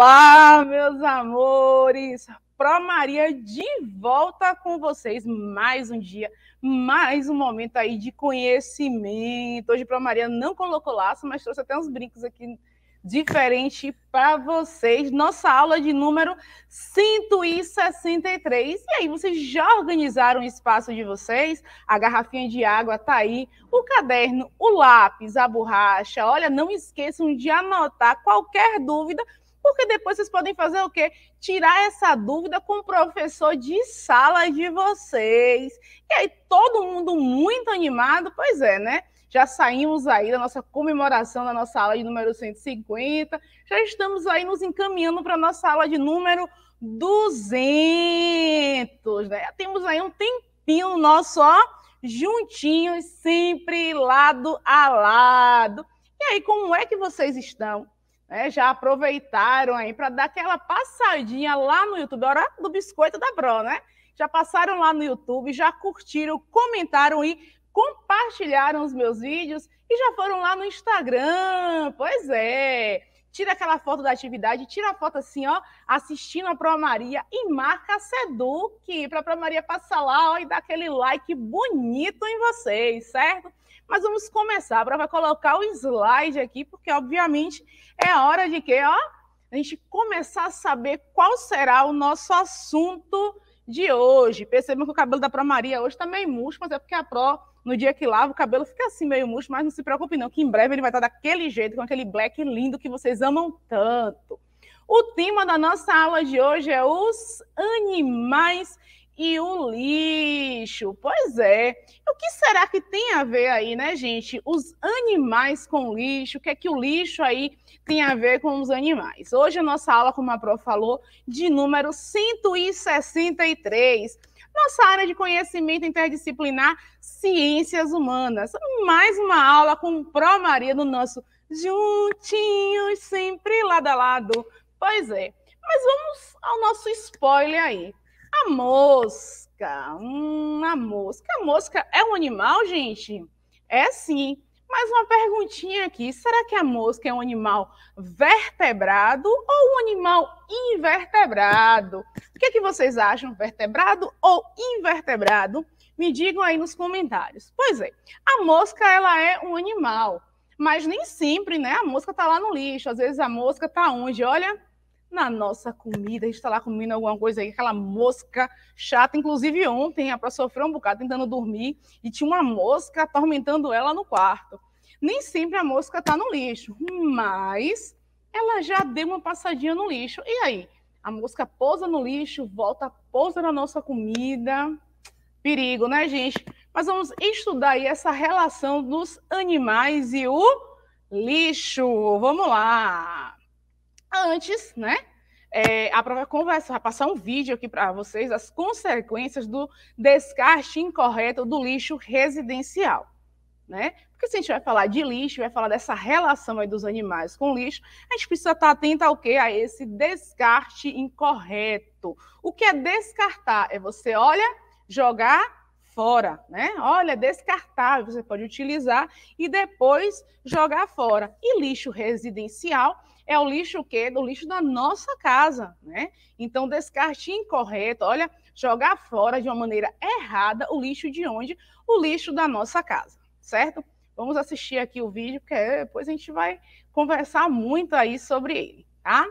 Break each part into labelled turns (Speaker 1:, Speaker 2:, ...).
Speaker 1: Olá, meus amores! Pro Maria de volta com vocês mais um dia, mais um momento aí de conhecimento. Hoje Pro Maria não colocou laço, mas trouxe até uns brincos aqui diferente para vocês. Nossa aula de número 163. E aí, vocês já organizaram o espaço de vocês? A garrafinha de água tá aí, o caderno, o lápis, a borracha. Olha, não esqueçam de anotar qualquer dúvida porque depois vocês podem fazer o quê? Tirar essa dúvida com o professor de sala de vocês. E aí, todo mundo muito animado, pois é, né? já saímos aí da nossa comemoração da nossa aula de número 150, já estamos aí nos encaminhando para a nossa aula de número 200, né? Temos aí um tempinho nosso, ó, juntinhos, sempre lado a lado. E aí, como é que vocês estão? né, já aproveitaram aí para dar aquela passadinha lá no YouTube, hora do biscoito da Bro, né? Já passaram lá no YouTube, já curtiram, comentaram e compartilharam os meus vídeos e já foram lá no Instagram. Pois é. Tira aquela foto da atividade, tira a foto assim, ó, assistindo a Pro Maria e marca a Seduc para a Pro Maria passar lá ó, e dar aquele like bonito em vocês, certo? Mas vamos começar. A Bra vai colocar o slide aqui, porque obviamente é hora de que, ó, a gente começar a saber qual será o nosso assunto de hoje. Percebam que o cabelo da Pro Maria hoje está meio murcho, mas é porque a Pro, no dia que lava, o cabelo fica assim meio murcho, mas não se preocupe não, que em breve ele vai estar tá daquele jeito, com aquele black lindo que vocês amam tanto. O tema da nossa aula de hoje é os animais e o lixo. Pois é, que será que tem a ver aí, né, gente? Os animais com lixo, o que é que o lixo aí tem a ver com os animais? Hoje a nossa aula, como a pro falou, de número 163. Nossa área de conhecimento interdisciplinar, ciências humanas. Mais uma aula com o Pro Maria no nosso Juntinhos, sempre lado a lado. Pois é. Mas vamos ao nosso spoiler aí. A mosca, hum, a mosca. A mosca é um animal, gente? É sim. Mais uma perguntinha aqui: será que a mosca é um animal vertebrado ou um animal invertebrado? O que, é que vocês acham, vertebrado ou invertebrado? Me digam aí nos comentários. Pois é, a mosca ela é um animal, mas nem sempre, né? A mosca tá lá no lixo, às vezes a mosca tá onde? Olha, na nossa comida. A gente está lá comendo alguma coisa aí, aquela mosca chata. Inclusive, ontem a pessoa sofreu um bocado tentando dormir e tinha uma mosca atormentando ela no quarto. Nem sempre a mosca está no lixo, mas ela já deu uma passadinha no lixo. E aí? A mosca pousa no lixo, volta, pousa na nossa comida. Perigo, né, gente? Mas vamos estudar aí essa relação dos animais e o lixo. Vamos lá! antes, né? É, a própria conversa, vai passar um vídeo aqui para vocês, as consequências do descarte incorreto do lixo residencial. Né? Porque se a gente vai falar de lixo, vai falar dessa relação dos animais com lixo, a gente precisa estar tá atento ao quê? A esse descarte incorreto. O que é descartar? É você, olha, jogar fora, né? Olha, descartável, você pode utilizar e depois jogar fora. E lixo residencial é o lixo que do lixo da nossa casa, né? Então descarte incorreto, olha, jogar fora de uma maneira errada o lixo de onde? O lixo da nossa casa, certo? Vamos assistir aqui o vídeo porque é, depois a gente vai conversar muito aí sobre ele, tá?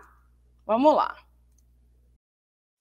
Speaker 2: Vamos lá.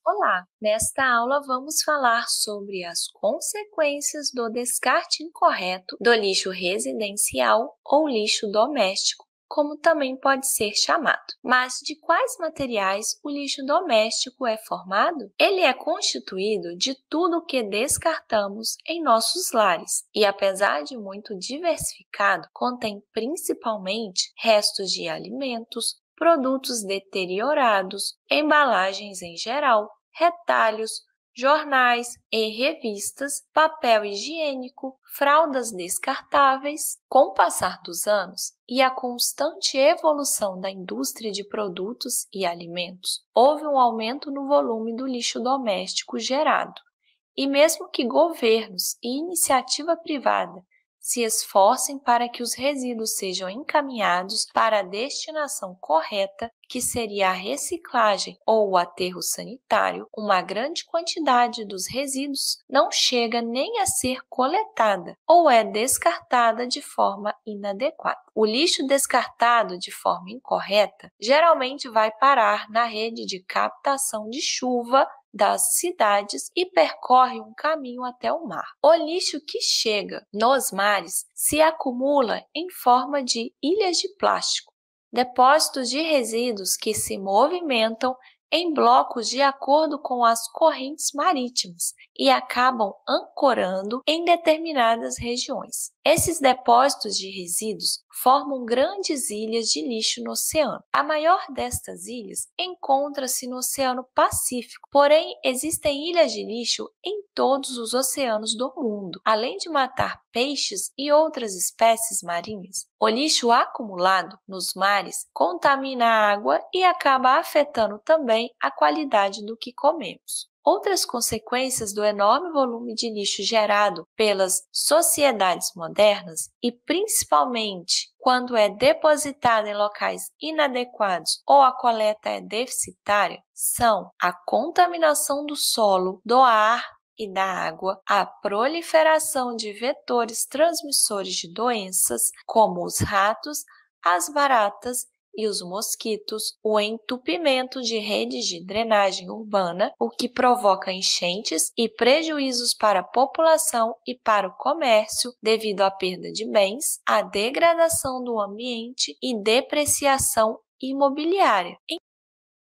Speaker 2: Olá, nesta aula vamos falar sobre as consequências do descarte incorreto do lixo residencial ou lixo doméstico como também pode ser chamado. Mas de quais materiais o lixo doméstico é formado? Ele é constituído de tudo que descartamos em nossos lares e, apesar de muito diversificado, contém principalmente restos de alimentos, produtos deteriorados, embalagens em geral, retalhos, jornais e revistas, papel higiênico, fraldas descartáveis. Com o passar dos anos, e a constante evolução da indústria de produtos e alimentos, houve um aumento no volume do lixo doméstico gerado. E mesmo que governos e iniciativa privada se esforcem para que os resíduos sejam encaminhados para a destinação correta, que seria a reciclagem ou o aterro sanitário, uma grande quantidade dos resíduos não chega nem a ser coletada ou é descartada de forma inadequada. O lixo descartado de forma incorreta geralmente vai parar na rede de captação de chuva das cidades e percorre um caminho até o mar. O lixo que chega nos mares se acumula em forma de ilhas de plástico, depósitos de resíduos que se movimentam em blocos de acordo com as correntes marítimas e acabam ancorando em determinadas regiões. Esses depósitos de resíduos formam grandes ilhas de lixo no oceano. A maior destas ilhas encontra-se no Oceano Pacífico, porém existem ilhas de lixo em todos os oceanos do mundo. Além de matar peixes e outras espécies marinhas. O lixo acumulado nos mares contamina a água e acaba afetando também a qualidade do que comemos. Outras consequências do enorme volume de lixo gerado pelas sociedades modernas e principalmente quando é depositado em locais inadequados ou a coleta é deficitária são a contaminação do solo, do ar e da água, a proliferação de vetores transmissores de doenças, como os ratos, as baratas e os mosquitos, o entupimento de redes de drenagem urbana, o que provoca enchentes e prejuízos para a população e para o comércio devido à perda de bens, a degradação do ambiente e depreciação imobiliária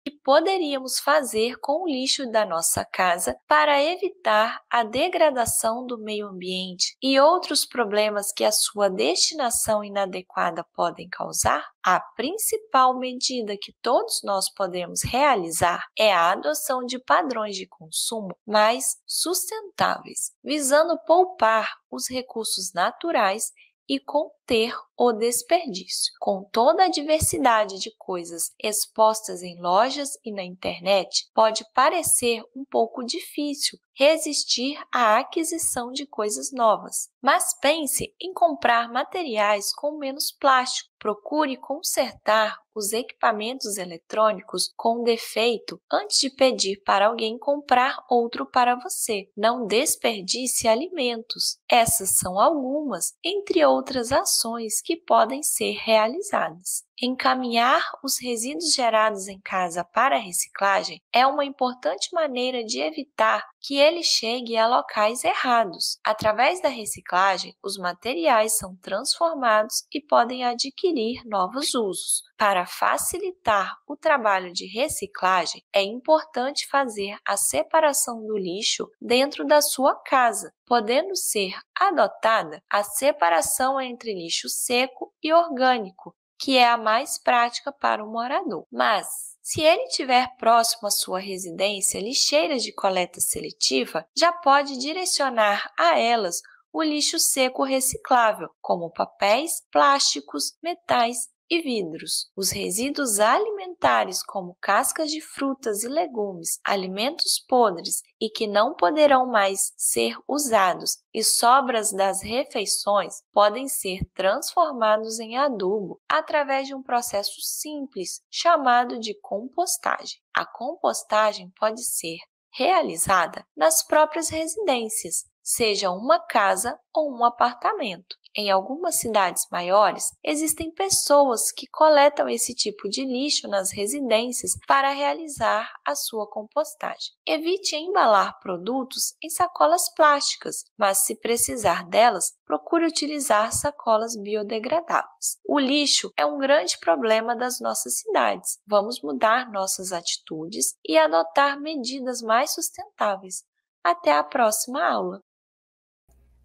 Speaker 2: que poderíamos fazer com o lixo da nossa casa para evitar a degradação do meio ambiente e outros problemas que a sua destinação inadequada podem causar? A principal medida que todos nós podemos realizar é a adoção de padrões de consumo mais sustentáveis, visando poupar os recursos naturais e conter ou desperdício. Com toda a diversidade de coisas expostas em lojas e na internet, pode parecer um pouco difícil resistir à aquisição de coisas novas. Mas pense em comprar materiais com menos plástico. Procure consertar os equipamentos eletrônicos com defeito antes de pedir para alguém comprar outro para você. Não desperdice alimentos. Essas são algumas, entre outras ações que que podem ser realizadas. Encaminhar os resíduos gerados em casa para a reciclagem é uma importante maneira de evitar que ele chegue a locais errados. Através da reciclagem, os materiais são transformados e podem adquirir novos usos. Para facilitar o trabalho de reciclagem, é importante fazer a separação do lixo dentro da sua casa, podendo ser adotada a separação entre lixo seco e orgânico, que é a mais prática para o morador. Mas, se ele tiver próximo à sua residência lixeiras de coleta seletiva, já pode direcionar a elas o lixo seco reciclável, como papéis, plásticos, metais e vidros. Os resíduos alimentares, como cascas de frutas e legumes, alimentos podres e que não poderão mais ser usados, e sobras das refeições, podem ser transformados em adubo através de um processo simples chamado de compostagem. A compostagem pode ser realizada nas próprias residências, seja uma casa ou um apartamento. Em algumas cidades maiores, existem pessoas que coletam esse tipo de lixo nas residências para realizar a sua compostagem. Evite embalar produtos em sacolas plásticas, mas se precisar delas, procure utilizar sacolas biodegradáveis. O lixo é um grande problema das nossas cidades. Vamos mudar nossas atitudes e adotar medidas mais sustentáveis. Até a próxima aula!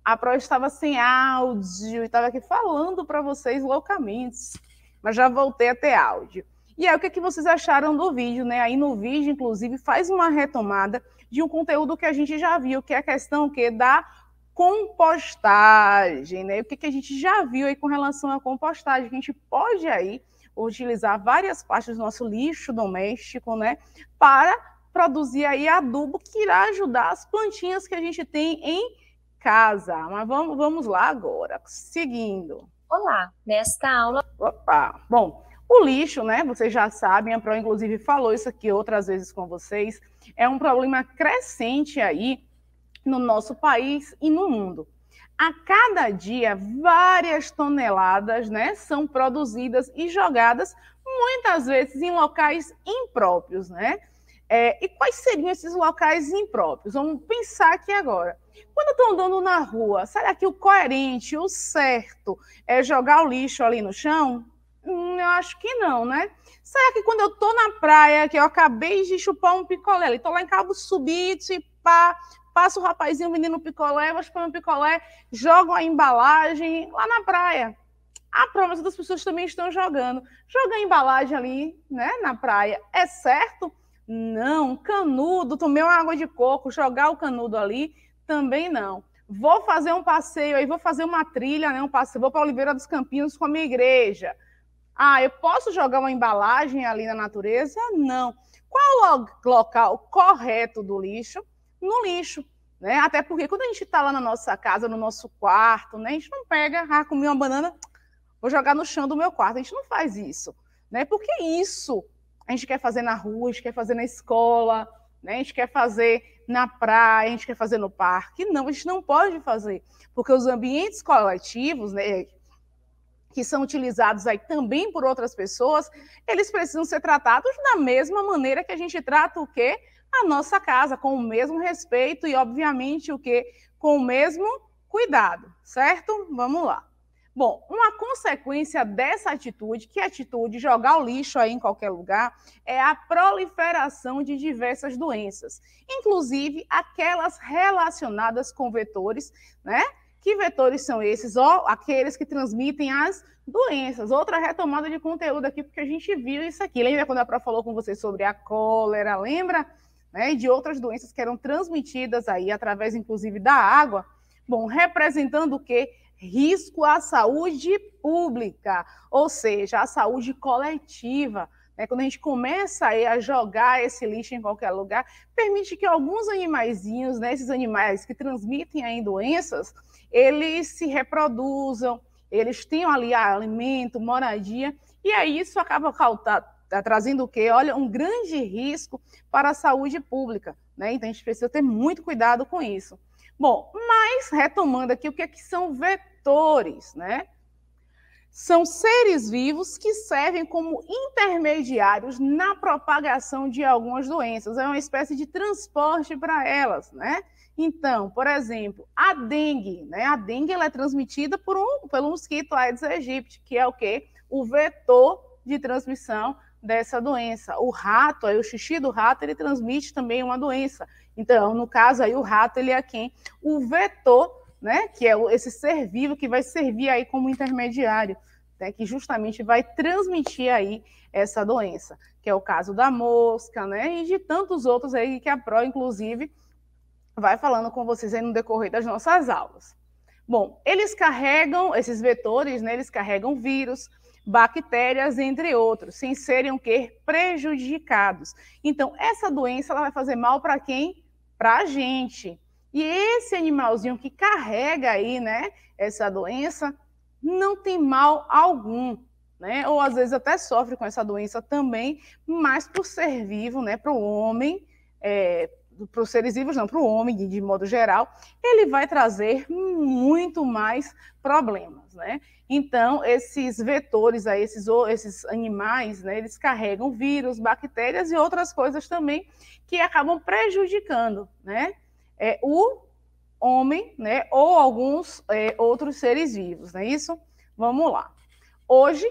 Speaker 1: a Pro estava sem áudio e estava aqui falando para vocês loucamente, mas já voltei a ter áudio. E aí, o que, é que vocês acharam do vídeo, né? Aí no vídeo, inclusive, faz uma retomada de um conteúdo que a gente já viu, que é a questão que da compostagem, né? O que, é que a gente já viu aí com relação à compostagem, que a gente pode aí utilizar várias partes do nosso lixo doméstico, né? Para produzir aí adubo que irá ajudar as plantinhas que a gente tem em casa. Mas vamos, vamos lá agora, seguindo. Olá, nesta aula. Opa, bom, o lixo, né? Vocês já sabem, a Pro inclusive falou isso aqui outras vezes com vocês. É um problema crescente aí no nosso país e no mundo. A cada dia, várias toneladas né, são produzidas e jogadas, muitas vezes em locais impróprios, né? É, e quais seriam esses locais impróprios? Vamos pensar aqui agora. Quando eu estou andando na rua, será que o coerente, o certo, é jogar o lixo ali no chão? Hum, eu acho que não, né? Será que quando eu estou na praia, que eu acabei de chupar um picolé, estou lá em Cabo Subite, pá, passa o rapazinho, o menino picolé, vai chupando um picolé, joga a embalagem lá na praia. A promessa das pessoas também estão jogando. Joga a embalagem ali, né, na praia. É certo? Não, canudo, tomei uma água de coco, jogar o canudo ali, também não. Vou fazer um passeio aí, vou fazer uma trilha, né? Um passeio, vou para Oliveira dos Campinhos com a minha igreja. Ah, eu posso jogar uma embalagem ali na natureza? Não. Qual o local correto do lixo? No lixo. Né? Até porque quando a gente está lá na nossa casa, no nosso quarto, né? a gente não pega, ah, comi uma banana, vou jogar no chão do meu quarto. A gente não faz isso. Né? Porque isso a gente quer fazer na rua, a gente quer fazer na escola, né? a gente quer fazer na praia, a gente quer fazer no parque. Não, a gente não pode fazer, porque os ambientes coletivos, né, que são utilizados aí também por outras pessoas, eles precisam ser tratados da mesma maneira que a gente trata o quê? A nossa casa, com o mesmo respeito e, obviamente, o quê? Com o mesmo cuidado, certo? Vamos lá. Bom, uma consequência dessa atitude, que é atitude jogar o lixo aí em qualquer lugar, é a proliferação de diversas doenças, inclusive aquelas relacionadas com vetores, né? Que vetores são esses? Ou aqueles que transmitem as doenças. Outra retomada de conteúdo aqui, porque a gente viu isso aqui. Lembra quando a Pró falou com vocês sobre a cólera? Lembra? Né? E de outras doenças que eram transmitidas aí através, inclusive, da água. Bom, representando o quê? risco à saúde pública, ou seja, à saúde coletiva. Né? Quando a gente começa a jogar esse lixo em qualquer lugar, permite que alguns animaizinhos, né, esses animais que transmitem aí doenças, eles se reproduzam, eles tenham ali alimento, moradia, e aí isso acaba tá trazendo o quê? Olha, um grande risco para a saúde pública. Né? Então a gente precisa ter muito cuidado com isso. Bom, mas retomando aqui o que, é que são vetores, né? São seres vivos que servem como intermediários na propagação de algumas doenças. É uma espécie de transporte para elas, né? Então, por exemplo, a dengue, né? A dengue ela é transmitida por um, pelo mosquito Aedes aegypti, que é o quê? O vetor de transmissão dessa doença. O rato, aí, o xixi do rato, ele transmite também uma doença. Então, no caso aí, o rato, ele é quem? O vetor, né, que é esse ser vivo que vai servir aí como intermediário, né, que justamente vai transmitir aí essa doença, que é o caso da mosca, né, e de tantos outros aí que a PRO, inclusive, vai falando com vocês aí no decorrer das nossas aulas. Bom, eles carregam, esses vetores, né, eles carregam vírus, bactérias, entre outros, sem serem o quê? Prejudicados. Então, essa doença ela vai fazer mal para quem? Para a gente. E esse animalzinho que carrega aí, né, essa doença, não tem mal algum, né? Ou às vezes até sofre com essa doença também, mas por ser vivo, né, para o homem, é, para os seres vivos, não, para o homem de, de modo geral, ele vai trazer muito mais problemas, né? Então, esses vetores, aí, esses, esses animais, né, eles carregam vírus, bactérias e outras coisas também que acabam prejudicando, né? É, o homem, né, ou alguns é, outros seres vivos, não é isso? Vamos lá. Hoje,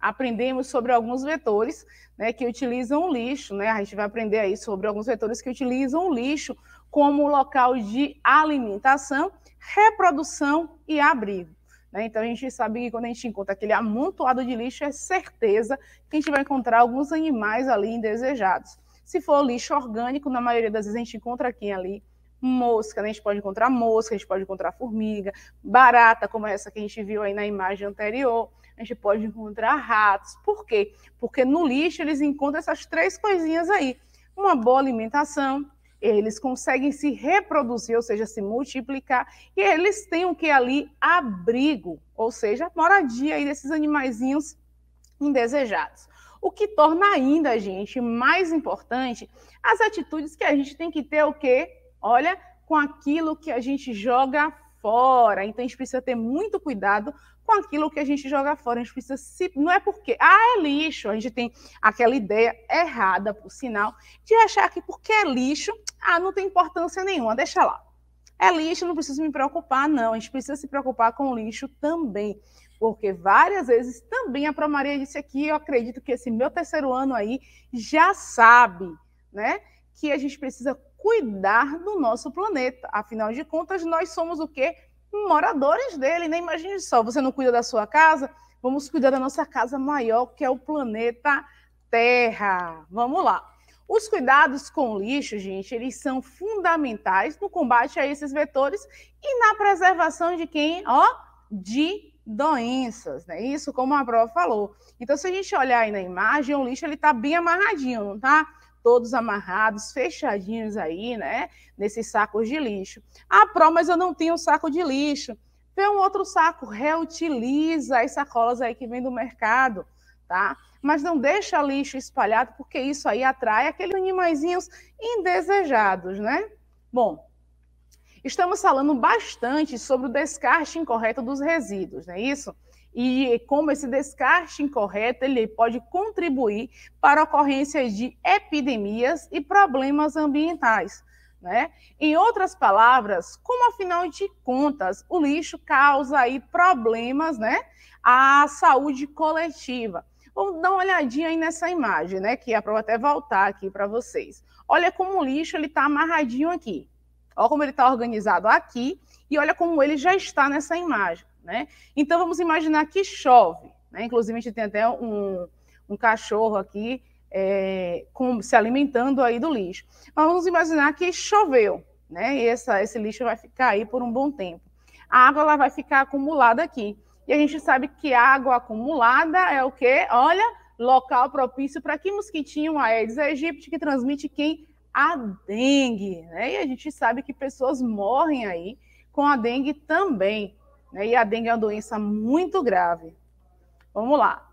Speaker 1: aprendemos sobre alguns vetores né, que utilizam o lixo. Né? A gente vai aprender aí sobre alguns vetores que utilizam o lixo como local de alimentação, reprodução e abrigo. Né? Então a gente sabe que quando a gente encontra aquele amontoado de lixo, é certeza que a gente vai encontrar alguns animais ali indesejados. Se for lixo orgânico, na maioria das vezes a gente encontra quem ali? Mosca, né? a gente pode encontrar mosca, a gente pode encontrar formiga, barata, como essa que a gente viu aí na imagem anterior a gente pode encontrar ratos. Por quê? Porque no lixo eles encontram essas três coisinhas aí: uma boa alimentação, eles conseguem se reproduzir, ou seja, se multiplicar, e eles têm o que ali abrigo, ou seja, moradia aí desses animaizinhos indesejados. O que torna ainda, gente, mais importante as atitudes que a gente tem que ter o quê? Olha, com aquilo que a gente joga fora. Então a gente precisa ter muito cuidado com aquilo que a gente joga fora. A gente precisa se. Não é porque. Ah, é lixo. A gente tem aquela ideia errada, por sinal, de achar que porque é lixo, ah, não tem importância nenhuma, deixa lá. É lixo, não preciso me preocupar, não. A gente precisa se preocupar com o lixo também. Porque várias vezes também a Pro Maria disse aqui, eu acredito que esse meu terceiro ano aí já sabe, né? Que a gente precisa cuidar do nosso planeta. Afinal de contas, nós somos o quê? moradores dele, né? Imagine só, você não cuida da sua casa, vamos cuidar da nossa casa maior, que é o planeta Terra. Vamos lá. Os cuidados com o lixo, gente, eles são fundamentais no combate a esses vetores e na preservação de quem, ó, de doenças, né? Isso como a prova falou. Então, se a gente olhar aí na imagem, o lixo ele tá bem amarradinho, não tá? todos amarrados, fechadinhos aí, né? Nesses sacos de lixo. Ah, Pro, mas eu não tenho saco de lixo. Vê um outro saco, reutiliza as sacolas aí que vem do mercado, tá? Mas não deixa lixo espalhado, porque isso aí atrai aqueles animaizinhos indesejados, né? Bom, estamos falando bastante sobre o descarte incorreto dos resíduos, não é isso? e como esse descarte incorreto ele pode contribuir para a ocorrência de epidemias e problemas ambientais. Né? Em outras palavras, como afinal de contas o lixo causa aí problemas né, à saúde coletiva? Vamos dar uma olhadinha aí nessa imagem, né? Que é para até voltar aqui para vocês. Olha como o lixo ele está amarradinho aqui. Olha como ele está organizado aqui e olha como ele já está nessa imagem né? Então vamos imaginar que chove, né? Inclusive a gente tem até um, um cachorro aqui é, com, se alimentando aí do lixo. Mas vamos imaginar que choveu, né? E essa, esse lixo vai ficar aí por um bom tempo. A água ela vai ficar acumulada aqui. E a gente sabe que água acumulada é o quê? Olha, local propício para que mosquitinho Aedes aegypti que transmite quem? A dengue, né? E a gente sabe que pessoas morrem aí com a dengue também. Né? E a dengue é uma doença muito grave. Vamos lá.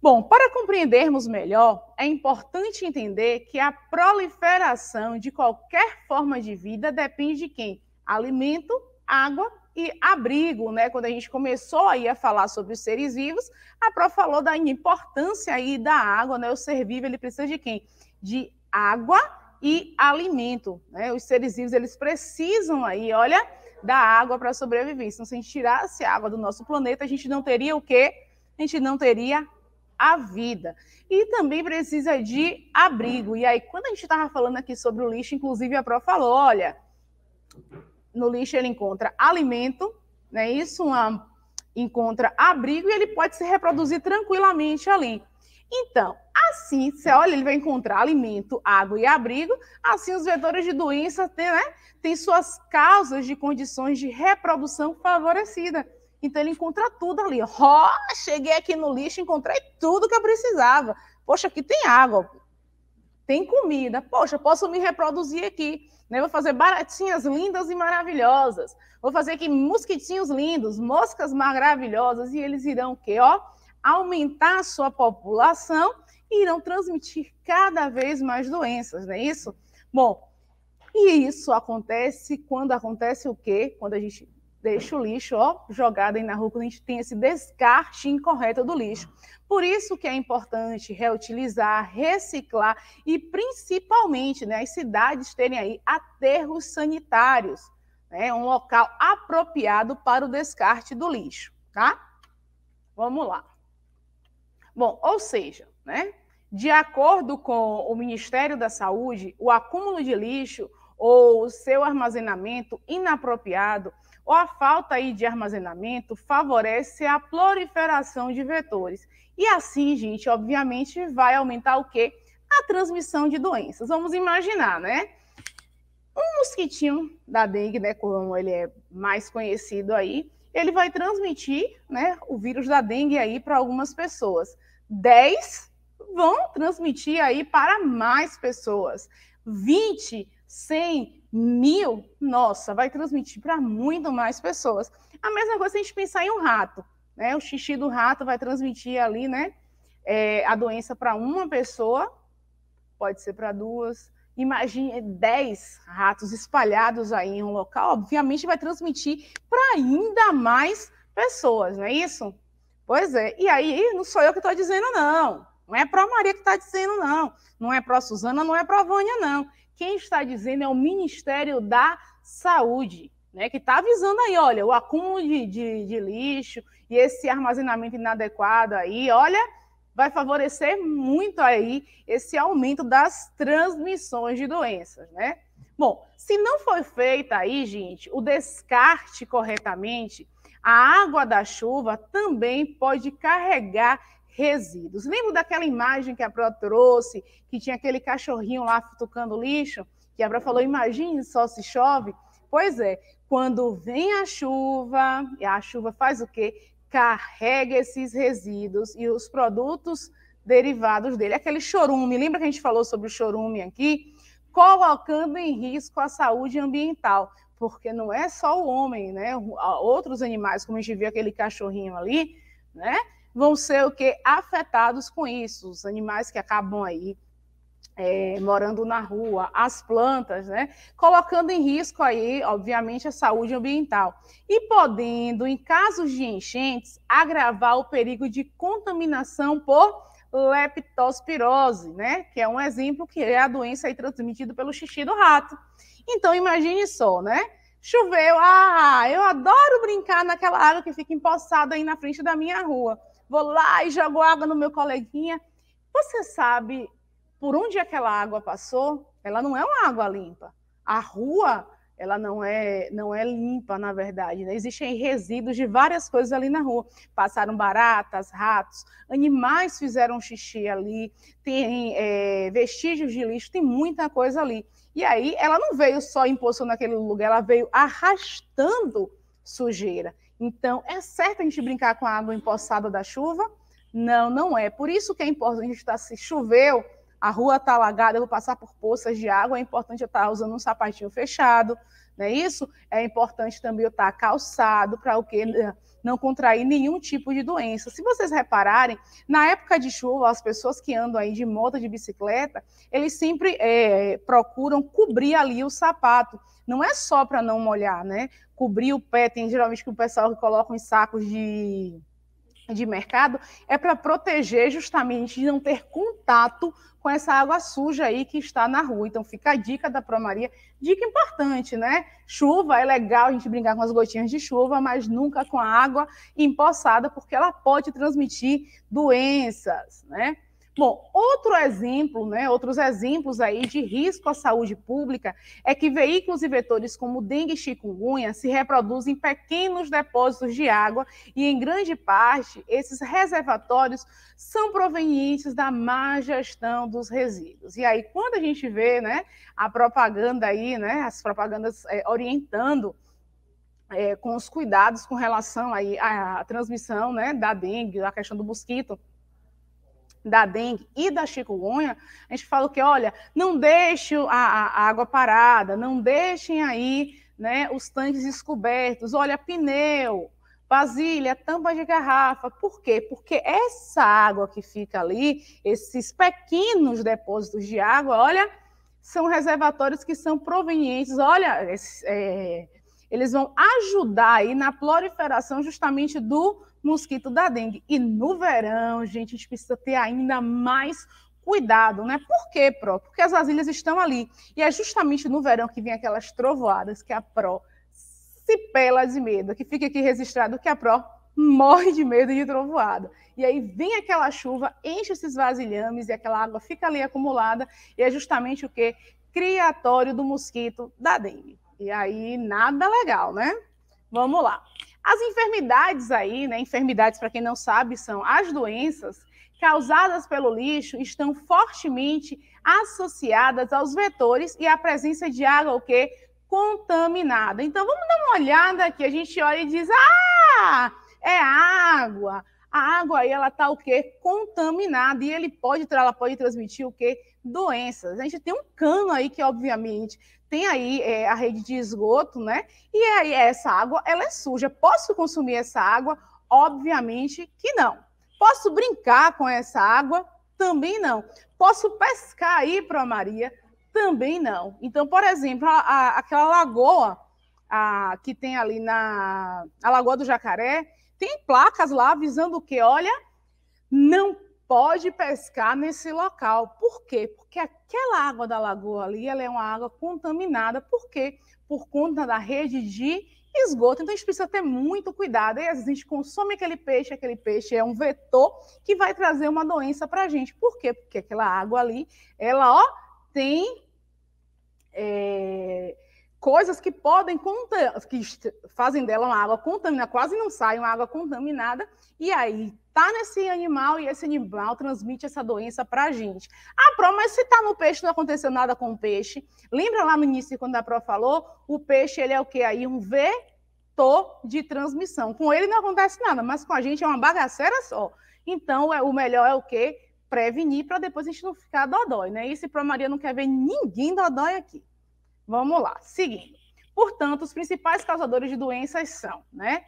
Speaker 1: Bom, para compreendermos melhor, é importante entender que a proliferação de qualquer forma de vida depende de quem? Alimento, água e abrigo, né? Quando a gente começou aí a falar sobre os seres vivos, a Pro falou da importância aí da água, né? O ser vivo ele precisa de quem? De água e alimento, né? Os seres vivos eles precisam aí, olha, da água para sobreviver. Então, se a gente tirasse a água do nosso planeta, a gente não teria o quê? A gente não teria a vida. E também precisa de abrigo. E aí, quando a gente estava falando aqui sobre o lixo, inclusive a Pro falou: olha, no lixo ele encontra alimento, né? Isso uma, encontra abrigo e ele pode se reproduzir tranquilamente ali. Então, assim, você olha, ele vai encontrar alimento, água e abrigo. Assim, os vetores de doença têm, né, têm suas causas de condições de reprodução favorecida. Então, ele encontra tudo ali. Ó, cheguei aqui no lixo, encontrei tudo que eu precisava. Poxa, aqui tem água, tem comida. Poxa, posso me reproduzir aqui. Né? Vou fazer baratinhas lindas e maravilhosas. Vou fazer aqui mosquitinhos lindos, moscas maravilhosas. E eles irão o quê? Ó aumentar a sua população e irão transmitir cada vez mais doenças, não é isso? Bom, e isso acontece quando acontece o quê? Quando a gente deixa o lixo ó, jogado aí na rua, quando a gente tem esse descarte incorreto do lixo. Por isso que é importante reutilizar, reciclar e principalmente né, as cidades terem aí aterros sanitários, né, um local apropriado para o descarte do lixo, tá? Vamos lá. Bom, ou seja, né? De acordo com o Ministério da Saúde, o acúmulo de lixo ou o seu armazenamento inapropriado ou a falta aí de armazenamento favorece a proliferação de vetores. E assim, gente, obviamente vai aumentar o quê? A transmissão de doenças. Vamos imaginar, né? Um mosquitinho da dengue, né, como ele é mais conhecido aí, ele vai transmitir, né, o vírus da dengue aí para algumas pessoas. 10 vão transmitir aí para mais pessoas. 20, 100, mil, nossa, vai transmitir para muito mais pessoas. A mesma coisa se a gente pensar em um rato, né? O xixi do rato vai transmitir ali, né? É, a doença para uma pessoa, pode ser para duas. Imagine 10 ratos espalhados aí em um local, obviamente vai transmitir para ainda mais pessoas, não é isso? Pois é. E aí, não sou eu que estou dizendo, não. Não é para a Maria que está dizendo, não. Não é para a Suzana, não é para a Vânia, não. Quem está dizendo é o Ministério da Saúde, né, que está avisando aí, olha, o acúmulo de, de, de lixo e esse armazenamento inadequado aí, olha, vai favorecer muito aí esse aumento das transmissões de doenças, né? Bom, se não foi feita aí, gente, o descarte corretamente a água da chuva também pode carregar resíduos. Lembra daquela imagem que a Pró trouxe, que tinha aquele cachorrinho lá tocando lixo? Que a Pró falou: imagine só se chove. Pois é, quando vem a chuva, e a chuva faz o quê? Carrega esses resíduos e os produtos derivados dele. Aquele chorume, lembra que a gente falou sobre o chorume aqui? Colocando em risco a saúde ambiental porque não é só o homem, né? Outros animais, como a gente viu aquele cachorrinho ali, né? Vão ser o que afetados com isso. Os animais que acabam aí é, morando na rua, as plantas, né? Colocando em risco aí, obviamente, a saúde ambiental e podendo, em casos de enchentes, agravar o perigo de contaminação por leptospirose, né? Que é um exemplo que é a doença aí transmitida pelo xixi do rato. Então imagine só, né? Choveu, ah, eu adoro brincar naquela água que fica empoçada aí na frente da minha rua. Vou lá e jogo água no meu coleguinha. Você sabe por onde aquela água passou? Ela não é uma água limpa. A rua ela não é, não é limpa, na verdade. Né? Existem resíduos de várias coisas ali na rua. Passaram baratas, ratos, animais fizeram xixi ali, tem é, vestígios de lixo, tem muita coisa ali. E aí ela não veio só impulsionando aquele lugar, ela veio arrastando sujeira. Então, é certo a gente brincar com a água empoçada da chuva? Não, não é. Por isso que é importante a gente estar tá, se choveu, a rua está alagada, eu vou passar por poças de água, é importante eu estar tá usando um sapatinho fechado, não é isso? É importante também eu estar tá calçado para o que não contrair nenhum tipo de doença. Se vocês repararem, na época de chuva, as pessoas que andam aí de moto, de bicicleta, eles sempre é, procuram cobrir ali o sapato. Não é só para não molhar, né? Cobrir o pé, tem geralmente que o pessoal que coloca uns sacos de de mercado é para proteger justamente de não ter contato com essa água suja aí que está na rua. Então fica a dica da Promaria, dica importante, né? Chuva é legal a gente brincar com as gotinhas de chuva, mas nunca com a água empoçada, porque ela pode transmitir doenças, né? Bom, outro exemplo, né, outros exemplos aí de risco à saúde pública é que veículos e vetores como dengue e chikungunya se reproduzem em pequenos depósitos de água e, em grande parte, esses reservatórios são provenientes da má gestão dos resíduos. E aí, quando a gente vê né, a propaganda aí, né, as propagandas é, orientando é, com os cuidados com relação aí à, à transmissão né, da dengue, a questão do mosquito, da dengue e da chikungunya, a gente fala que, olha, não deixe a, a, água parada, não deixem aí né, os tanques descobertos, olha, pneu, vasilha, tampa de garrafa. Por quê? Porque essa água que fica ali, esses pequenos depósitos de água, olha, são reservatórios que são provenientes, olha, é, eles vão ajudar aí na proliferação justamente do mosquito da dengue. E no verão, gente, a gente precisa ter ainda mais cuidado, né? Por quê, Pro? Porque as vasilhas estão ali. E é justamente no verão que vem aquelas trovoadas que a Pro se pela de medo, que fica aqui registrado que a Pro morre de medo de trovoada. E aí vem aquela chuva, enche esses vasilhames e aquela água fica ali acumulada, e é justamente o que? Criatório do mosquito da dengue. E aí, nada legal, né? Vamos lá. As enfermidades aí, né? Enfermidades, para quem não sabe, são as doenças causadas pelo lixo estão fortemente associadas aos vetores e à presença de água o quê? contaminada. Então vamos dar uma olhada aqui, a gente olha e diz: "Ah, é água". A água aí ela tá o quê? contaminada e ele pode ela pode transmitir o quê? doenças. A gente tem um cano aí que obviamente tem aí é, a rede de esgoto, né? E aí essa água, ela é suja. Posso consumir essa água? Obviamente que não. Posso brincar com essa água? Também não. Posso pescar aí, a Maria? Também não. Então, por exemplo, a, a, aquela lagoa a, que tem ali na a Lagoa do Jacaré, tem placas lá avisando o que, olha, não pode pescar nesse local. Por quê? Porque aquela água da lagoa ali ela é uma água contaminada. Por quê? Por conta da rede de esgoto. Então a gente precisa ter muito cuidado. E às vezes a gente consome aquele peixe, aquele peixe é um vetor que vai trazer uma doença para a gente. Por quê? Porque aquela água ali, ela ó, tem. É coisas que podem que fazem dela uma água contaminada, quase não sai uma água contaminada, e aí tá nesse animal e esse animal transmite essa doença para a gente. Ah, Pro, mas se tá no peixe, não aconteceu nada com o peixe. Lembra lá no início, quando a Pro falou, o peixe, ele é o que aí? Um vetor de transmissão. Com ele não acontece nada, mas com a gente é uma bagaceira só. Então, é, o melhor é o quê? Prevenir para depois a gente não ficar dodói, né? E se Pro Maria não quer ver ninguém dodói aqui. Vamos lá, seguindo. Portanto, os principais causadores de doenças são, né?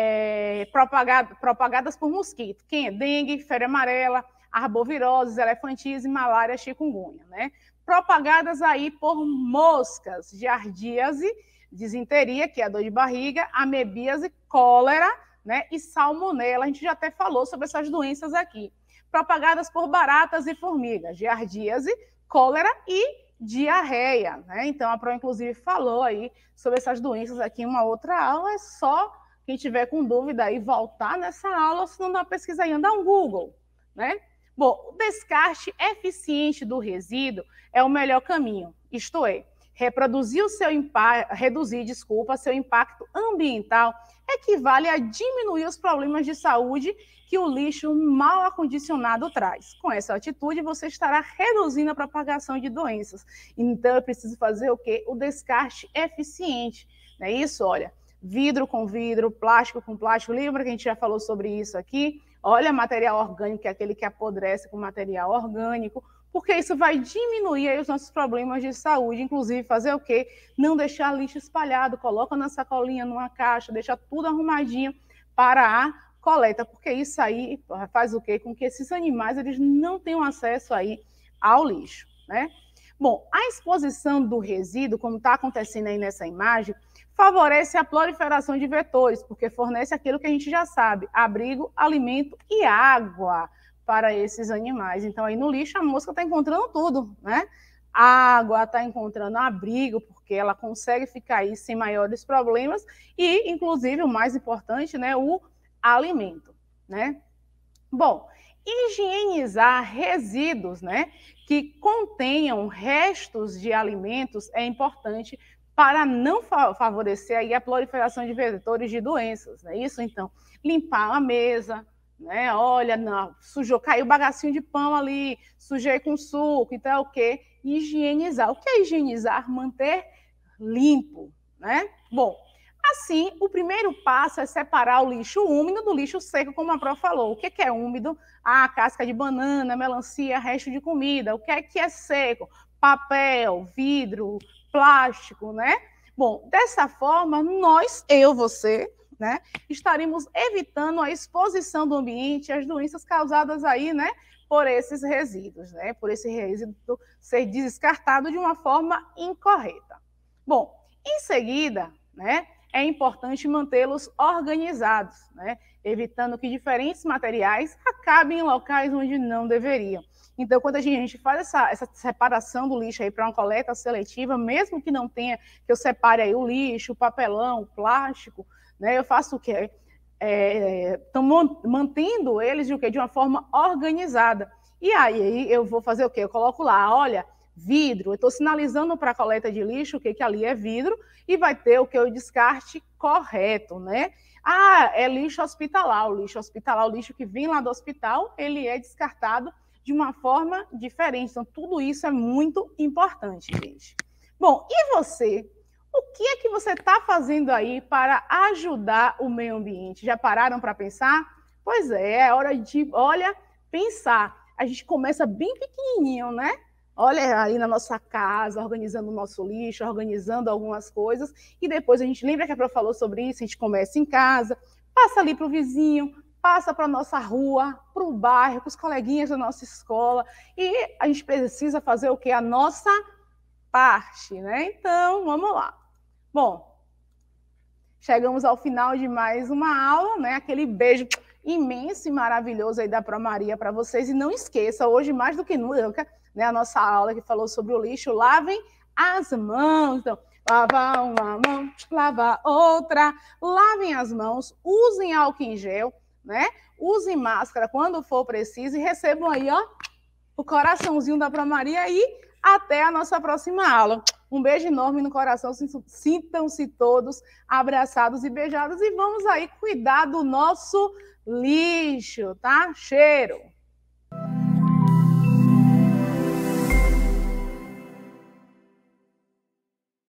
Speaker 1: é, propagado, propagadas por mosquito. Quem é? Dengue, febre amarela, arboviroses, elefantismo, malária, chikungunya, né? Propagadas aí por moscas, giardíase, disenteria, que é a dor de barriga, amebíase, cólera, né? E salmonela. A gente já até falou sobre essas doenças aqui. Propagadas por baratas e formigas, giardíase, cólera e diarreia, né? Então a Pro inclusive falou aí sobre essas doenças aqui em uma outra aula, é só quem tiver com dúvida aí, voltar nessa aula, se não dá uma pesquisa aí, dá um Google, né? Bom, o descarte eficiente do resíduo é o melhor caminho, isto é, reproduzir o seu impacto, reduzir, desculpa, seu impacto ambiental equivale a diminuir os problemas de saúde que o lixo mal acondicionado traz. Com essa atitude, você estará reduzindo a propagação de doenças. Então, eu preciso fazer o quê? O descarte eficiente. Não é isso? Olha, vidro com vidro, plástico com plástico. Lembra que a gente já falou sobre isso aqui? Olha, material orgânico é aquele que apodrece com material orgânico, porque isso vai diminuir os nossos problemas de saúde, inclusive fazer o quê? Não deixar lixo espalhado, coloca na sacolinha, numa caixa, deixa tudo arrumadinho para a coleta, porque isso aí faz o quê? Com que esses animais eles não tenham acesso aí ao lixo, né? Bom, a exposição do resíduo, como está acontecendo aí nessa imagem, favorece a proliferação de vetores, porque fornece aquilo que a gente já sabe: abrigo, alimento e água para esses animais. Então, aí no lixo, a mosca está encontrando tudo, né? água está encontrando abrigo, porque ela consegue ficar aí sem maiores problemas, e, inclusive, o mais importante, né, o alimento, né? Bom, higienizar resíduos, né, que contenham restos de alimentos é importante para não fa favorecer aí a proliferação de vetores de doenças, não é isso? Então, limpar a mesa, né? Olha, não, sujou, caiu bagacinho de pão ali, sujei com suco, então é o quê? Higienizar. O que é higienizar? Manter limpo, né? Bom, assim, o primeiro passo é separar o lixo úmido do lixo seco, como a Pró falou. O que é, é úmido? ah, casca de banana, melancia, resto de comida. O que é que é seco? Papel, vidro, plástico, né? Bom, dessa forma, nós, eu, você, né, estaremos evitando a exposição do ambiente às doenças causadas aí, né, por esses resíduos, né, por esse resíduo ser descartado de uma forma incorreta. Bom, em seguida, né, é importante mantê-los organizados, né? evitando que diferentes materiais acabem em locais onde não deveriam. Então, quando a gente faz essa, essa separação do lixo aí para uma coleta seletiva, mesmo que não tenha, que eu separe aí o lixo, o papelão, o plástico, né? Eu faço o quê? é, então, mantendo eles de, o quê? de uma forma organizada. E aí eu vou fazer o quê? Eu coloco lá, olha, vidro. Eu estou sinalizando para a coleta de lixo o que, que ali é vidro e vai ter o que eu descarte correto, né? Ah, é lixo hospitalar. O lixo hospitalar, o lixo que vem lá do hospital, ele é descartado de uma forma diferente. Então, tudo isso é muito importante, gente. Bom, e você? O que é que você está fazendo aí para ajudar o meio ambiente? Já pararam para pensar? Pois é, é hora de, olha, pensar. A gente começa bem pequenininho, né? olha ali na nossa casa, organizando o nosso lixo, organizando algumas coisas, e depois a gente lembra que a Pro falou sobre isso, a gente começa em casa, passa ali para o vizinho, passa para a nossa rua, para o bairro, para os coleguinhas da nossa escola, e a gente precisa fazer o que? A nossa parte, né? Então, vamos lá. Bom, chegamos ao final de mais uma aula, né? Aquele beijo imenso e maravilhoso aí da Pro Maria para vocês, e não esqueça, hoje mais do que nunca, né, a nossa aula que falou sobre o lixo, lavem as mãos. Então, lavar uma mão, lavar outra, lavem as mãos, usem álcool em gel, né? Usem máscara quando for preciso e recebam aí, ó, o coraçãozinho da Pro Maria e até a nossa próxima aula. Um beijo enorme no coração, sintam-se todos abraçados e beijados e vamos aí cuidar do nosso lixo, tá? Cheiro.